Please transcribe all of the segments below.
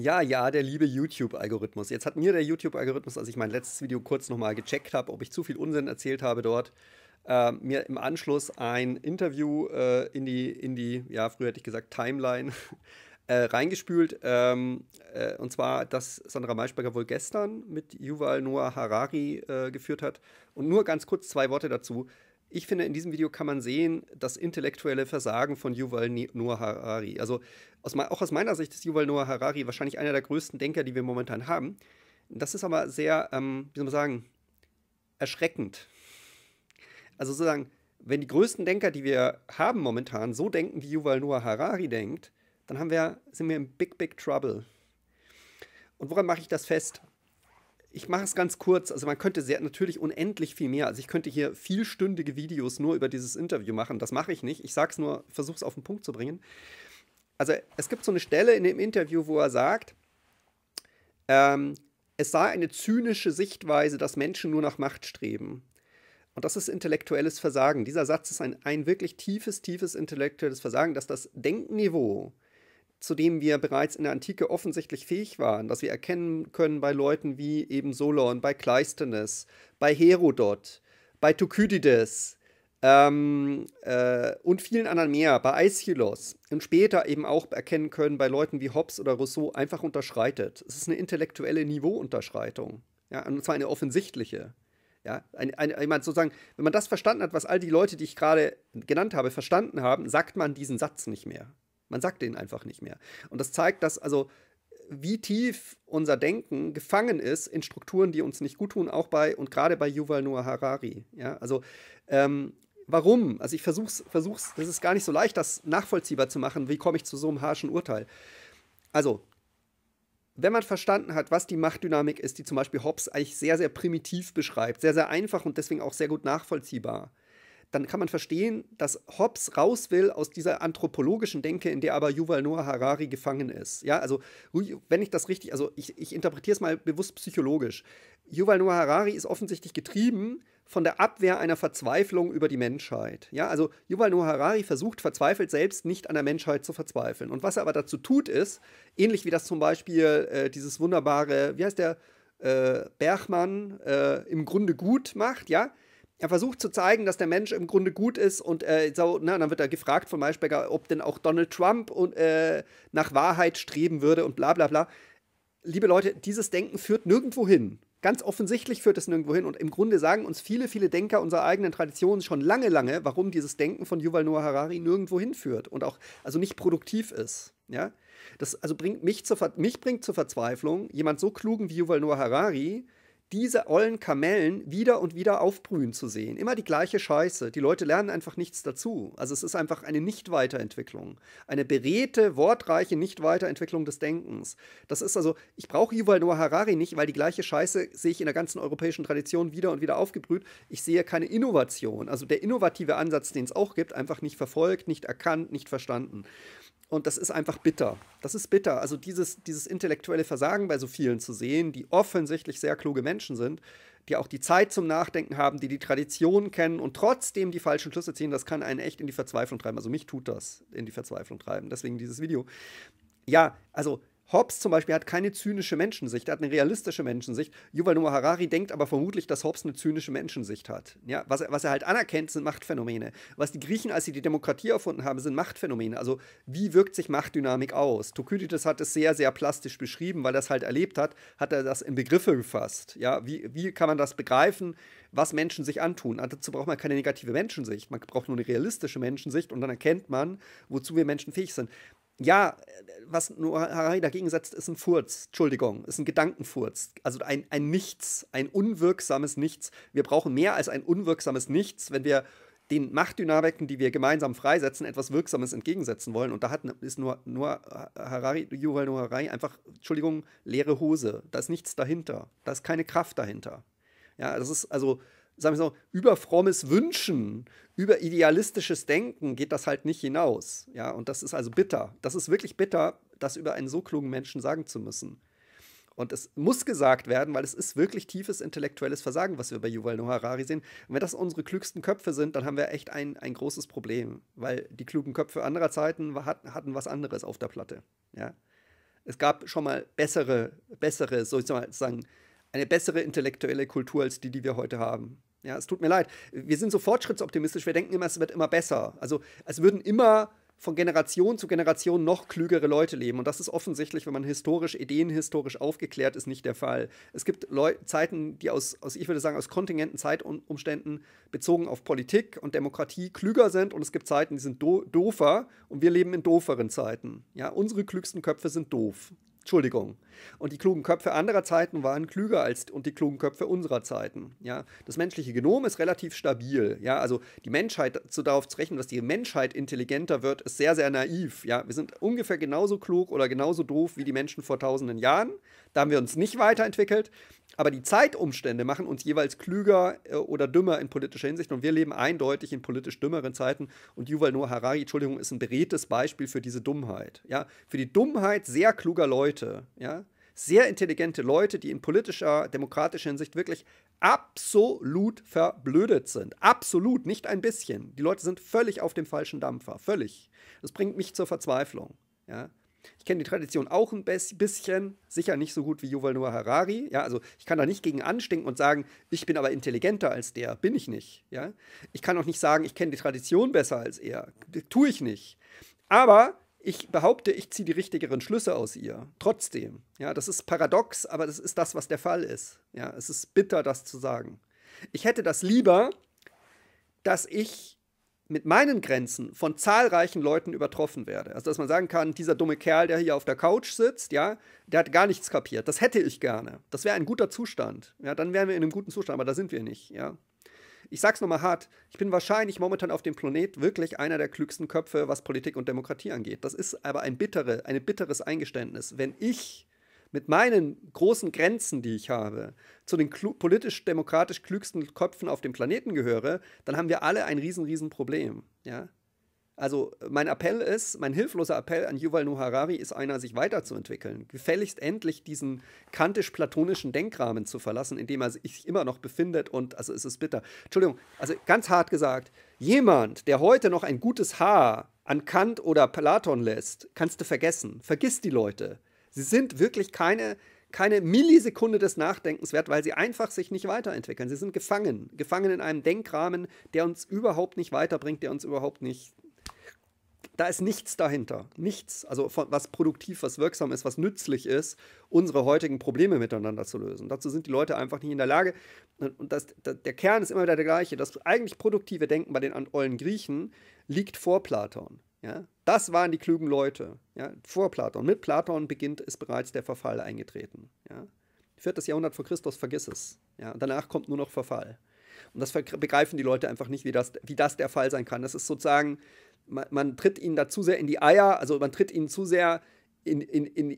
Ja, ja, der liebe YouTube-Algorithmus. Jetzt hat mir der YouTube-Algorithmus, als ich mein letztes Video kurz nochmal gecheckt habe, ob ich zu viel Unsinn erzählt habe dort, äh, mir im Anschluss ein Interview äh, in die, in die, ja, früher hätte ich gesagt, Timeline äh, reingespült. Ähm, äh, und zwar, dass Sandra Maischberger wohl gestern mit Yuval Noah Harari äh, geführt hat. Und nur ganz kurz zwei Worte dazu ich finde, in diesem Video kann man sehen, das intellektuelle Versagen von Yuval Noah Harari. Also aus, auch aus meiner Sicht ist Yuval Noah Harari wahrscheinlich einer der größten Denker, die wir momentan haben. Das ist aber sehr, ähm, wie soll man sagen, erschreckend. Also sozusagen, wenn die größten Denker, die wir haben momentan, so denken, wie Yuval Noah Harari denkt, dann haben wir, sind wir in Big, Big Trouble. Und woran mache ich das fest? ich mache es ganz kurz. Also man könnte sehr natürlich unendlich viel mehr. Also ich könnte hier vielstündige Videos nur über dieses Interview machen. Das mache ich nicht. Ich sage es nur, versuche es auf den Punkt zu bringen. Also es gibt so eine Stelle in dem Interview, wo er sagt, ähm, es sei eine zynische Sichtweise, dass Menschen nur nach Macht streben. Und das ist intellektuelles Versagen. Dieser Satz ist ein, ein wirklich tiefes, tiefes intellektuelles Versagen, dass das Denkniveau, zu dem wir bereits in der Antike offensichtlich fähig waren, das wir erkennen können bei Leuten wie eben Solon, bei Kleisthenes, bei Herodot, bei Thukydides ähm, äh, und vielen anderen mehr, bei Aeschylus und später eben auch erkennen können bei Leuten wie Hobbes oder Rousseau, einfach unterschreitet. Es ist eine intellektuelle Niveauunterschreitung, ja, und zwar eine offensichtliche. Ja, ein, ein, ein, sozusagen, wenn man das verstanden hat, was all die Leute, die ich gerade genannt habe, verstanden haben, sagt man diesen Satz nicht mehr. Man sagt denen einfach nicht mehr. Und das zeigt, dass also wie tief unser Denken gefangen ist in Strukturen, die uns nicht gut tun, auch bei und gerade bei Yuval Noah Harari. Ja, also ähm, warum? Also ich versuch's, versuch's, das ist gar nicht so leicht, das nachvollziehbar zu machen. Wie komme ich zu so einem harschen Urteil? Also, wenn man verstanden hat, was die Machtdynamik ist, die zum Beispiel Hobbes eigentlich sehr, sehr primitiv beschreibt, sehr, sehr einfach und deswegen auch sehr gut nachvollziehbar, dann kann man verstehen, dass Hobbes raus will aus dieser anthropologischen Denke, in der aber Yuval Noah Harari gefangen ist. Ja, also wenn ich das richtig, also ich, ich interpretiere es mal bewusst psychologisch. Yuval Noah Harari ist offensichtlich getrieben von der Abwehr einer Verzweiflung über die Menschheit. Ja, also Yuval Noah Harari versucht verzweifelt selbst nicht an der Menschheit zu verzweifeln. Und was er aber dazu tut, ist, ähnlich wie das zum Beispiel äh, dieses wunderbare, wie heißt der, äh, Bergmann äh, im Grunde gut macht, ja, er versucht zu zeigen, dass der Mensch im Grunde gut ist und äh, so, na, ne, dann wird er gefragt von Maischberger, ob denn auch Donald Trump und, äh, nach Wahrheit streben würde und bla bla bla. Liebe Leute, dieses Denken führt nirgendwo hin. Ganz offensichtlich führt es nirgendwo hin und im Grunde sagen uns viele, viele Denker unserer eigenen Tradition schon lange, lange, warum dieses Denken von Yuval Noah Harari nirgendwo hinführt und auch also nicht produktiv ist. Ja? Das also bringt mich, zur, mich bringt zur Verzweiflung, jemand so klugen wie Yuval Noah Harari, diese ollen Kamellen wieder und wieder aufbrühen zu sehen. Immer die gleiche Scheiße. Die Leute lernen einfach nichts dazu. Also es ist einfach eine Nicht-Weiterentwicklung. Eine beredte, wortreiche Nicht-Weiterentwicklung des Denkens. Das ist also, ich brauche Yuval Noah Harari nicht, weil die gleiche Scheiße sehe ich in der ganzen europäischen Tradition wieder und wieder aufgebrüht. Ich sehe keine Innovation. Also der innovative Ansatz, den es auch gibt, einfach nicht verfolgt, nicht erkannt, nicht verstanden. Und das ist einfach bitter. Das ist bitter. Also dieses, dieses intellektuelle Versagen bei so vielen zu sehen, die offensichtlich sehr kluge Menschen sind, die auch die Zeit zum Nachdenken haben, die die Tradition kennen und trotzdem die falschen Schlüsse ziehen, das kann einen echt in die Verzweiflung treiben. Also mich tut das in die Verzweiflung treiben. Deswegen dieses Video. Ja, also Hobbes zum Beispiel hat keine zynische Menschensicht, er hat eine realistische Menschensicht. Yuval Noah Harari denkt aber vermutlich, dass Hobbes eine zynische Menschensicht hat. Ja, was, er, was er halt anerkennt, sind Machtphänomene. Was die Griechen, als sie die Demokratie erfunden haben, sind Machtphänomene. Also wie wirkt sich Machtdynamik aus? Thukydides hat es sehr, sehr plastisch beschrieben, weil er es halt erlebt hat, hat er das in Begriffe gefasst. Ja, wie, wie kann man das begreifen, was Menschen sich antun? Dazu braucht man keine negative Menschensicht, man braucht nur eine realistische Menschensicht und dann erkennt man, wozu wir Menschen fähig sind ja, was Harari dagegen setzt, ist ein Furz. Entschuldigung, ist ein Gedankenfurz. Also ein, ein Nichts, ein unwirksames Nichts. Wir brauchen mehr als ein unwirksames Nichts, wenn wir den Machtdynamiken, die wir gemeinsam freisetzen, etwas Wirksames entgegensetzen wollen. Und da hat, ist nur, nur Harari, Yuval Noah Harari einfach, Entschuldigung, leere Hose. Da ist nichts dahinter. Da ist keine Kraft dahinter. Ja, das ist also sagen wir so, über frommes Wünschen, über idealistisches Denken geht das halt nicht hinaus. Ja, und das ist also bitter. Das ist wirklich bitter, das über einen so klugen Menschen sagen zu müssen. Und es muss gesagt werden, weil es ist wirklich tiefes intellektuelles Versagen, was wir bei Yuval Noah Harari sehen. Und wenn das unsere klügsten Köpfe sind, dann haben wir echt ein, ein großes Problem, weil die klugen Köpfe anderer Zeiten hatten, hatten was anderes auf der Platte. Ja? Es gab schon mal bessere, bessere, sozusagen, eine bessere intellektuelle Kultur als die, die wir heute haben. Ja, es tut mir leid. Wir sind so fortschrittsoptimistisch, wir denken immer, es wird immer besser. Also es würden immer von Generation zu Generation noch klügere Leute leben. Und das ist offensichtlich, wenn man historisch, ideenhistorisch aufgeklärt ist, nicht der Fall. Es gibt Leu Zeiten, die aus, aus, ich würde sagen, aus kontingenten Zeitumständen bezogen auf Politik und Demokratie klüger sind. Und es gibt Zeiten, die sind do doofer. Und wir leben in doferen Zeiten. Ja, unsere klügsten Köpfe sind doof. Entschuldigung. Und die klugen Köpfe anderer Zeiten waren klüger als und die klugen Köpfe unserer Zeiten. Ja, das menschliche Genom ist relativ stabil. Ja, also die Menschheit zu darauf zu rechnen, dass die Menschheit intelligenter wird, ist sehr sehr naiv. Ja, wir sind ungefähr genauso klug oder genauso doof wie die Menschen vor Tausenden Jahren. Da haben wir uns nicht weiterentwickelt. Aber die Zeitumstände machen uns jeweils klüger äh, oder dümmer in politischer Hinsicht und wir leben eindeutig in politisch dümmeren Zeiten und Yuval Noah Harari, Entschuldigung, ist ein beredtes Beispiel für diese Dummheit. Ja? Für die Dummheit sehr kluger Leute, ja? sehr intelligente Leute, die in politischer, demokratischer Hinsicht wirklich absolut verblödet sind. Absolut, nicht ein bisschen. Die Leute sind völlig auf dem falschen Dampfer, völlig. Das bringt mich zur Verzweiflung. Ja? Ich kenne die Tradition auch ein bisschen, sicher nicht so gut wie Yuval Noah Harari. Ja, also ich kann da nicht gegen anstinken und sagen, ich bin aber intelligenter als der, bin ich nicht. Ja, ich kann auch nicht sagen, ich kenne die Tradition besser als er, tue ich nicht. Aber ich behaupte, ich ziehe die richtigeren Schlüsse aus ihr. Trotzdem, ja, das ist paradox, aber das ist das, was der Fall ist. Ja, es ist bitter, das zu sagen. Ich hätte das lieber, dass ich mit meinen Grenzen von zahlreichen Leuten übertroffen werde. Also, dass man sagen kann, dieser dumme Kerl, der hier auf der Couch sitzt, ja, der hat gar nichts kapiert. Das hätte ich gerne. Das wäre ein guter Zustand. Ja, dann wären wir in einem guten Zustand, aber da sind wir nicht, ja. Ich sag's nochmal hart, ich bin wahrscheinlich momentan auf dem Planet wirklich einer der klügsten Köpfe, was Politik und Demokratie angeht. Das ist aber ein bittere, ein bitteres Eingeständnis. Wenn ich mit meinen großen Grenzen, die ich habe, zu den politisch-demokratisch klügsten Köpfen auf dem Planeten gehöre, dann haben wir alle ein riesen, riesen Problem. Ja? Also mein Appell ist, mein hilfloser Appell an Yuval Noah Harari ist einer, sich weiterzuentwickeln, gefälligst endlich diesen kantisch-platonischen Denkrahmen zu verlassen, in dem er sich immer noch befindet und also es ist bitter. Entschuldigung, also ganz hart gesagt, jemand, der heute noch ein gutes Haar an Kant oder Platon lässt, kannst du vergessen. Vergiss die Leute. Sie sind wirklich keine, keine Millisekunde des Nachdenkens wert, weil sie einfach sich nicht weiterentwickeln. Sie sind gefangen, gefangen in einem Denkrahmen, der uns überhaupt nicht weiterbringt, der uns überhaupt nicht. Da ist nichts dahinter, nichts, also von, was produktiv, was wirksam ist, was nützlich ist, unsere heutigen Probleme miteinander zu lösen. Dazu sind die Leute einfach nicht in der Lage. Und das, der Kern ist immer wieder der gleiche. Das eigentlich produktive Denken bei den ollen Griechen liegt vor Platon. Ja? Das waren die klugen Leute ja, vor Platon. Mit Platon beginnt ist bereits der Verfall eingetreten. Ja. Viertes Jahrhundert vor Christus, vergiss es. Ja. Danach kommt nur noch Verfall. Und das begreifen die Leute einfach nicht, wie das, wie das der Fall sein kann. Das ist sozusagen, man, man tritt ihnen da zu sehr in die Eier, also man tritt ihnen zu sehr in, in, in,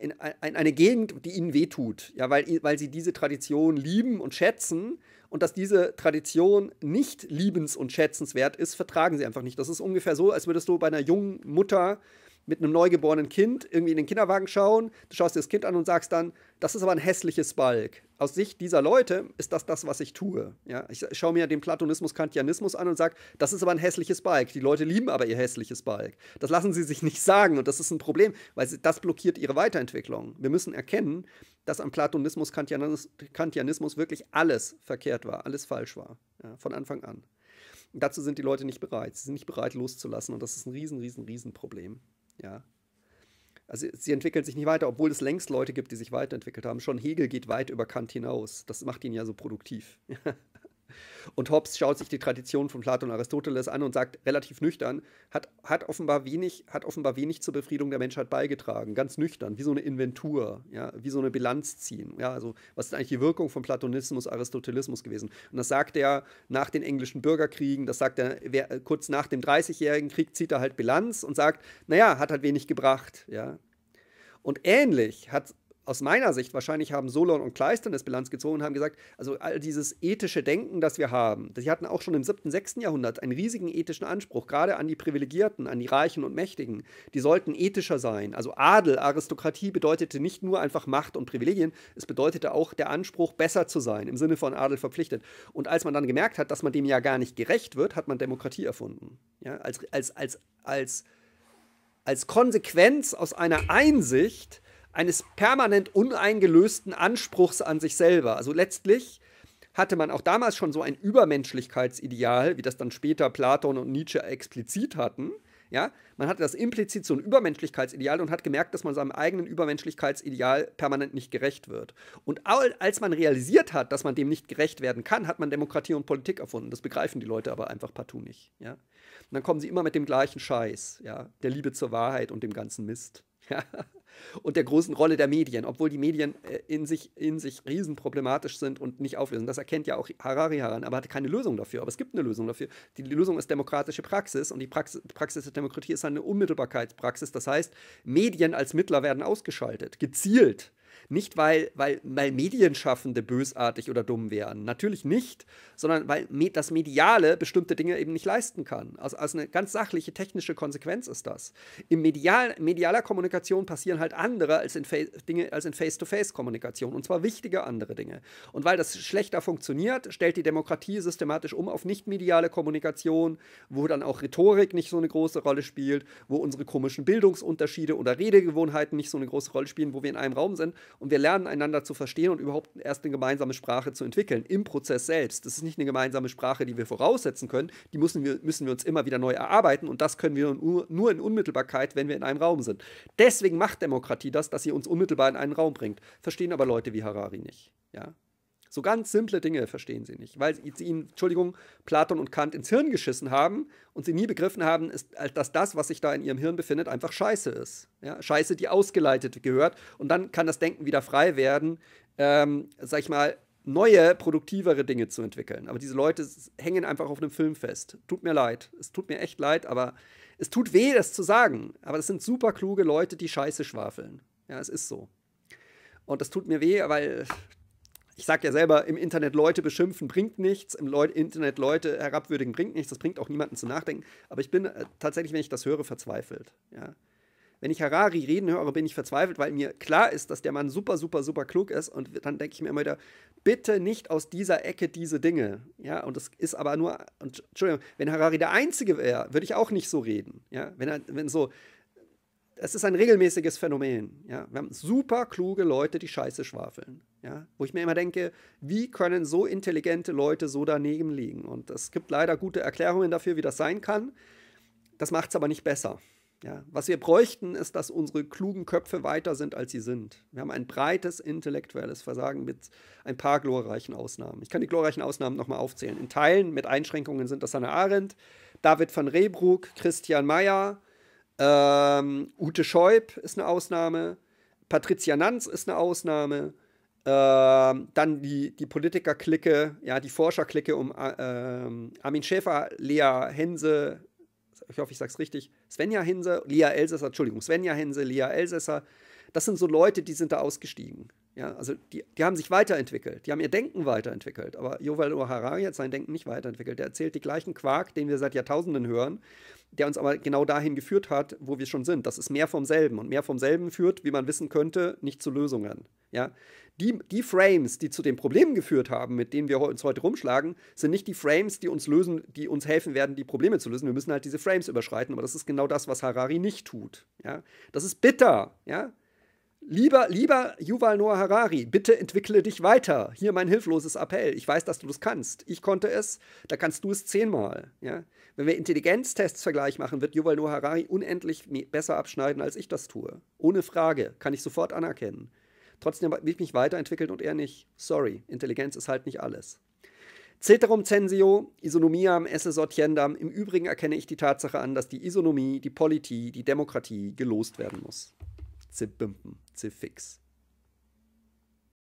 in, eine Gegend, die ihnen wehtut, ja, weil, weil sie diese Tradition lieben und schätzen und dass diese Tradition nicht liebens- und schätzenswert ist, vertragen sie einfach nicht. Das ist ungefähr so, als würdest du bei einer jungen Mutter mit einem neugeborenen Kind irgendwie in den Kinderwagen schauen, du schaust dir das Kind an und sagst dann, das ist aber ein hässliches Balk. Aus Sicht dieser Leute ist das das, was ich tue. Ja, ich schaue mir den Platonismus, Kantianismus an und sage, das ist aber ein hässliches Balk. Die Leute lieben aber ihr hässliches Balk. Das lassen sie sich nicht sagen und das ist ein Problem, weil das blockiert ihre Weiterentwicklung. Wir müssen erkennen, dass am Platonismus, Kantianismus, Kantianismus wirklich alles verkehrt war, alles falsch war, ja, von Anfang an. Und dazu sind die Leute nicht bereit. Sie sind nicht bereit loszulassen und das ist ein riesen, riesen, riesen Problem. Ja. Also sie entwickelt sich nicht weiter, obwohl es längst Leute gibt, die sich weiterentwickelt haben. Schon Hegel geht weit über Kant hinaus. Das macht ihn ja so produktiv. Und Hobbes schaut sich die Tradition von Platon und Aristoteles an und sagt relativ nüchtern, hat, hat, offenbar wenig, hat offenbar wenig zur Befriedung der Menschheit beigetragen. Ganz nüchtern, wie so eine Inventur, ja, wie so eine Bilanz ziehen. Ja, also was ist eigentlich die Wirkung von Platonismus, Aristotelismus gewesen? Und das sagt er nach den englischen Bürgerkriegen, das sagt er wer, äh, kurz nach dem Dreißigjährigen Krieg, zieht er halt Bilanz und sagt, naja, hat halt wenig gebracht. Ja. Und ähnlich hat aus meiner Sicht, wahrscheinlich haben Solon und Kleistern das Bilanz gezogen und haben gesagt, also all dieses ethische Denken, das wir haben, die hatten auch schon im 7., 6. Jahrhundert einen riesigen ethischen Anspruch, gerade an die Privilegierten, an die Reichen und Mächtigen. Die sollten ethischer sein. Also Adel, Aristokratie bedeutete nicht nur einfach Macht und Privilegien, es bedeutete auch der Anspruch, besser zu sein, im Sinne von Adel verpflichtet. Und als man dann gemerkt hat, dass man dem ja gar nicht gerecht wird, hat man Demokratie erfunden. Ja, als, als, als, als, als Konsequenz aus einer Einsicht, eines permanent uneingelösten Anspruchs an sich selber. Also letztlich hatte man auch damals schon so ein Übermenschlichkeitsideal, wie das dann später Platon und Nietzsche explizit hatten. Ja, man hatte das implizit so ein Übermenschlichkeitsideal und hat gemerkt, dass man seinem eigenen Übermenschlichkeitsideal permanent nicht gerecht wird. Und als man realisiert hat, dass man dem nicht gerecht werden kann, hat man Demokratie und Politik erfunden. Das begreifen die Leute aber einfach partout nicht. Ja? Und dann kommen sie immer mit dem gleichen Scheiß, ja? der Liebe zur Wahrheit und dem ganzen Mist. und der großen Rolle der Medien, obwohl die Medien äh, in sich, in sich riesenproblematisch sind und nicht auflösen. Das erkennt ja auch Harari heran, aber hat keine Lösung dafür. Aber es gibt eine Lösung dafür. Die Lösung ist demokratische Praxis und die Praxis, Praxis der Demokratie ist eine Unmittelbarkeitspraxis. Das heißt, Medien als Mittler werden ausgeschaltet, gezielt nicht, weil, weil, weil Medienschaffende bösartig oder dumm wären. Natürlich nicht, sondern weil das Mediale bestimmte Dinge eben nicht leisten kann. Also, also eine ganz sachliche technische Konsequenz ist das. In medial, medialer Kommunikation passieren halt andere als in Dinge als in Face-to-Face-Kommunikation. Und zwar wichtige andere Dinge. Und weil das schlechter funktioniert, stellt die Demokratie systematisch um auf nicht-mediale Kommunikation, wo dann auch Rhetorik nicht so eine große Rolle spielt, wo unsere komischen Bildungsunterschiede oder Redegewohnheiten nicht so eine große Rolle spielen, wo wir in einem Raum sind und wir lernen einander zu verstehen und überhaupt erst eine gemeinsame Sprache zu entwickeln im Prozess selbst. Das ist nicht eine gemeinsame Sprache, die wir voraussetzen können, die müssen wir, müssen wir uns immer wieder neu erarbeiten und das können wir nur in Unmittelbarkeit, wenn wir in einem Raum sind. Deswegen macht Demokratie das, dass sie uns unmittelbar in einen Raum bringt. Verstehen aber Leute wie Harari nicht. Ja? So ganz simple Dinge verstehen sie nicht, weil sie ihnen, Entschuldigung, Platon und Kant ins Hirn geschissen haben und sie nie begriffen haben, ist, dass das, was sich da in ihrem Hirn befindet, einfach Scheiße ist. Ja? Scheiße, die ausgeleitet gehört. Und dann kann das Denken wieder frei werden, ähm, sag ich mal, neue, produktivere Dinge zu entwickeln. Aber diese Leute hängen einfach auf einem Film fest. Tut mir leid. Es tut mir echt leid, aber es tut weh, das zu sagen. Aber das sind super kluge Leute, die Scheiße schwafeln. Ja, es ist so. Und das tut mir weh, weil ich sage ja selber, im Internet Leute beschimpfen bringt nichts, im Leu Internet Leute herabwürdigen bringt nichts, das bringt auch niemanden zu nachdenken. Aber ich bin äh, tatsächlich, wenn ich das höre, verzweifelt. Ja. Wenn ich Harari reden höre, bin ich verzweifelt, weil mir klar ist, dass der Mann super, super, super klug ist. Und dann denke ich mir immer wieder, bitte nicht aus dieser Ecke diese Dinge. Ja, und das ist aber nur, und, Entschuldigung, wenn Harari der Einzige wäre, würde ich auch nicht so reden. Ja, wenn, er, wenn so, es ist ein regelmäßiges Phänomen. Ja? Wir haben super kluge Leute, die Scheiße schwafeln. Ja? Wo ich mir immer denke, wie können so intelligente Leute so daneben liegen? Und es gibt leider gute Erklärungen dafür, wie das sein kann. Das macht es aber nicht besser. Ja? Was wir bräuchten, ist, dass unsere klugen Köpfe weiter sind, als sie sind. Wir haben ein breites intellektuelles Versagen mit ein paar glorreichen Ausnahmen. Ich kann die glorreichen Ausnahmen nochmal aufzählen. In Teilen mit Einschränkungen sind das Hannah Arendt, David van Reebruck, Christian Meyer. Ähm, Ute Scheub ist eine Ausnahme. Patricia Nanz ist eine Ausnahme. Ähm, dann die, die Politiker-Clique, ja, die Forscher-Clique um äh, ähm, Armin Schäfer, Lea Hense, ich hoffe, ich sage es richtig, Svenja Hense, Lea Elsässer, Entschuldigung, Svenja Hense, Lea Elsässer. Das sind so Leute, die sind da ausgestiegen. Ja, also die, die haben sich weiterentwickelt, die haben ihr Denken weiterentwickelt. Aber Joval Noah Harari hat sein Denken nicht weiterentwickelt. Er erzählt die gleichen Quark, den wir seit Jahrtausenden hören der uns aber genau dahin geführt hat, wo wir schon sind. Das ist mehr vom selben. Und mehr vom selben führt, wie man wissen könnte, nicht zu Lösungen. Ja? Die, die Frames, die zu den Problemen geführt haben, mit denen wir uns heute rumschlagen, sind nicht die Frames, die uns lösen, die uns helfen werden, die Probleme zu lösen. Wir müssen halt diese Frames überschreiten. Aber das ist genau das, was Harari nicht tut. Ja? Das ist bitter. Ja? Lieber, lieber Yuval Noah Harari, bitte entwickle dich weiter. Hier mein hilfloses Appell. Ich weiß, dass du das kannst. Ich konnte es, da kannst du es zehnmal. Ja? Wenn wir Intelligenztests-Vergleich machen, wird Yuval Noah Harari unendlich besser abschneiden, als ich das tue. Ohne Frage, kann ich sofort anerkennen. Trotzdem will ich mich weiterentwickeln und er nicht. Sorry, Intelligenz ist halt nicht alles. Ceterum censio, Isonomiam esse sortiendam. Im Übrigen erkenne ich die Tatsache an, dass die Isonomie, die Politie, die Demokratie gelost werden muss bumpen, zebimpen, fix.